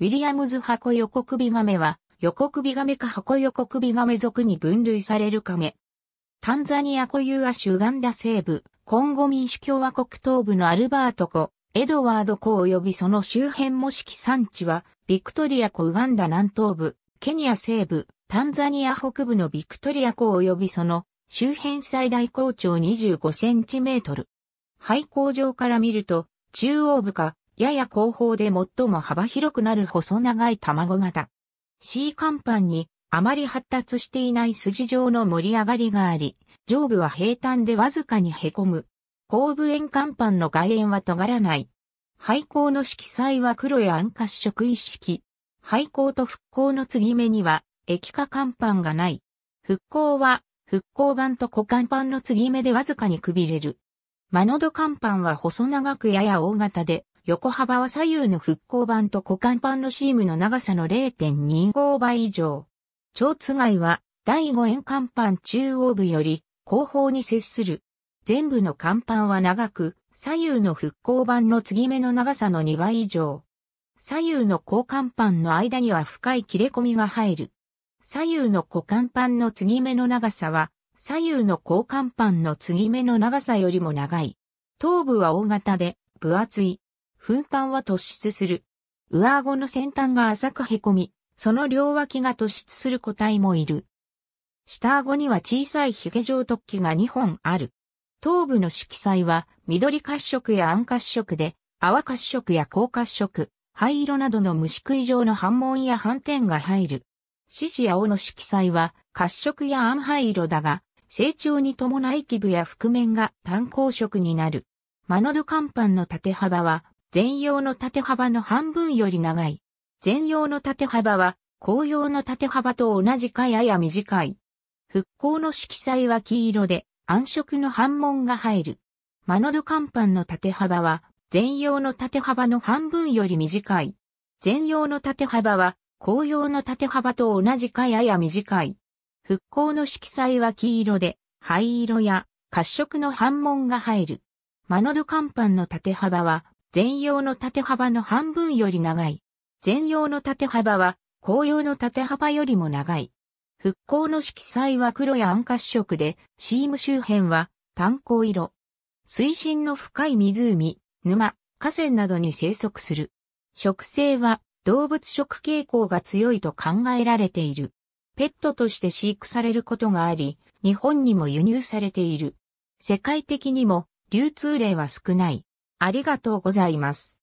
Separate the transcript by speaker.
Speaker 1: ウィリアムズ箱横首亀は、横首亀か箱横首亀属に分類される亀。タンザニア固有亜種ガンダ西部、コンゴ民主共和国東部のアルバート湖、エドワード湖及びその周辺模式産地は、ビクトリア湖ウガンダ南東部、ケニア西部、タンザニア北部のビクトリア湖及びその周辺最大高潮25センチメートル。廃工場から見ると、中央部かやや後方で最も幅広くなる細長い卵型。C 甲板にあまり発達していない筋状の盛り上がりがあり、上部は平坦でわずかに凹む。後部円甲板の外縁は尖らない。廃校の色彩は黒や暗褐色一色。廃校と復興の継ぎ目には液化甲板がない。復興は復興板と股間板の継ぎ目でわずかにくびれる。間の土甲板は細長くやや大型で、横幅は左右の復興板と股間板のシームの長さの0.25倍以上。蝶つ外は第5円甲板中央部より後方に接する。全部の甲板は長く、左右の復興板の継ぎ目の長さの2倍以上。左右の交換板の間には深い切れ込みが入る。左右の股間板の継ぎ目の長さは、左右の交換板の継ぎ目の長さよりも長い。頭部は大型で、分厚い。噴端は突出する。上顎の先端が浅く凹み、その両脇が突出する個体もいる。下顎には小さいヒゲ状突起が2本ある。頭部の色彩は緑褐色や暗褐色で、泡褐色や高褐色、灰色などの虫食い状の反紋や斑点が入る。獅子やの色彩は褐色や暗灰色だが、成長に伴い基部や覆面が単光色になる。マノド甲板の縦幅は全容の縦幅の半分より長い。全容の縦幅は、紅葉の縦幅と同じかやや短い。復興の色彩は黄色で、暗色の半紋が入る。マノドカンパンの縦幅は、全容の縦幅の半分より短い。全容の縦幅は、紅葉の縦幅と同じかやや短い。復興の色彩は黄色で、灰色や褐色の半紋が入る。マノドカンパンの縦幅は、全容の縦幅の半分より長い。全容の縦幅は、紅葉の縦幅よりも長い。復興の色彩は黒や暗褐色で、シーム周辺は炭鉱色。水深の深い湖、沼、河川などに生息する。植生は動物食傾向が強いと考えられている。ペットとして飼育されることがあり、日本にも輸入されている。世界的にも流通例は少ない。ありがとうございます。